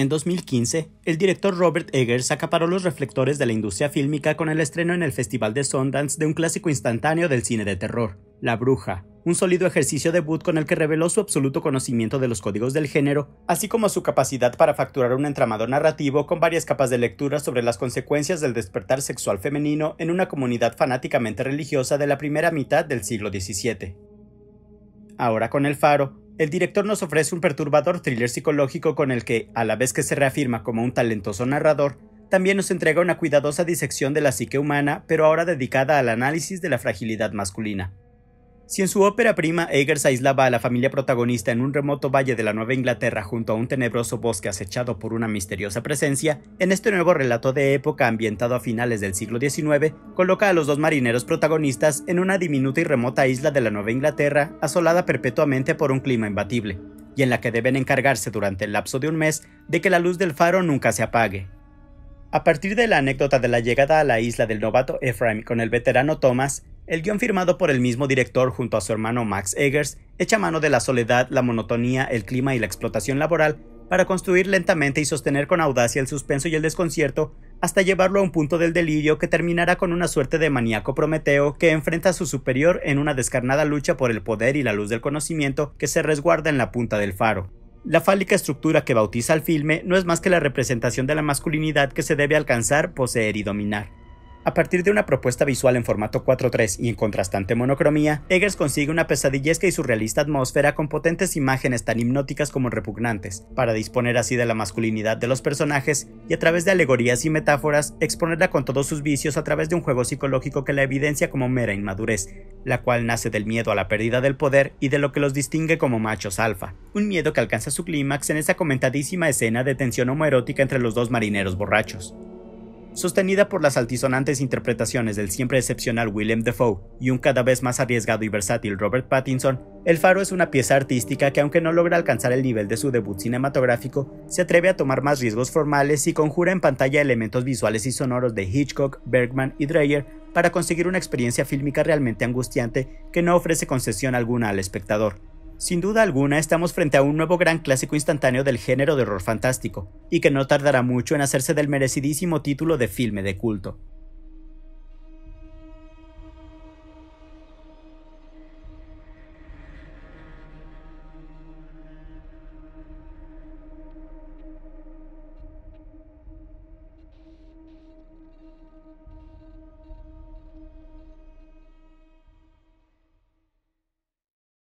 En 2015, el director Robert Eggers acaparó los reflectores de la industria fílmica con el estreno en el Festival de Sundance de un clásico instantáneo del cine de terror, La Bruja, un sólido ejercicio debut con el que reveló su absoluto conocimiento de los códigos del género, así como su capacidad para facturar un entramado narrativo con varias capas de lectura sobre las consecuencias del despertar sexual femenino en una comunidad fanáticamente religiosa de la primera mitad del siglo XVII. Ahora con El Faro, el director nos ofrece un perturbador thriller psicológico con el que, a la vez que se reafirma como un talentoso narrador, también nos entrega una cuidadosa disección de la psique humana, pero ahora dedicada al análisis de la fragilidad masculina. Si en su ópera prima Eggers aislaba a la familia protagonista en un remoto valle de la Nueva Inglaterra junto a un tenebroso bosque acechado por una misteriosa presencia, en este nuevo relato de época ambientado a finales del siglo XIX, coloca a los dos marineros protagonistas en una diminuta y remota isla de la Nueva Inglaterra, asolada perpetuamente por un clima imbatible, y en la que deben encargarse durante el lapso de un mes de que la luz del faro nunca se apague. A partir de la anécdota de la llegada a la isla del novato Ephraim con el veterano Thomas, el guión firmado por el mismo director junto a su hermano Max Eggers echa mano de la soledad, la monotonía, el clima y la explotación laboral para construir lentamente y sostener con audacia el suspenso y el desconcierto hasta llevarlo a un punto del delirio que terminará con una suerte de maníaco Prometeo que enfrenta a su superior en una descarnada lucha por el poder y la luz del conocimiento que se resguarda en la punta del faro. La fálica estructura que bautiza al filme no es más que la representación de la masculinidad que se debe alcanzar, poseer y dominar. A partir de una propuesta visual en formato 4.3 y en contrastante monocromía, Eggers consigue una pesadillesca y surrealista atmósfera con potentes imágenes tan hipnóticas como repugnantes, para disponer así de la masculinidad de los personajes y a través de alegorías y metáforas exponerla con todos sus vicios a través de un juego psicológico que la evidencia como mera inmadurez, la cual nace del miedo a la pérdida del poder y de lo que los distingue como machos alfa, un miedo que alcanza su clímax en esa comentadísima escena de tensión homoerótica entre los dos marineros borrachos sostenida por las altisonantes interpretaciones del siempre excepcional William Defoe y un cada vez más arriesgado y versátil Robert Pattinson, El Faro es una pieza artística que aunque no logra alcanzar el nivel de su debut cinematográfico, se atreve a tomar más riesgos formales y conjura en pantalla elementos visuales y sonoros de Hitchcock, Bergman y Dreyer para conseguir una experiencia fílmica realmente angustiante que no ofrece concesión alguna al espectador. Sin duda alguna, estamos frente a un nuevo gran clásico instantáneo del género de horror fantástico, y que no tardará mucho en hacerse del merecidísimo título de filme de culto.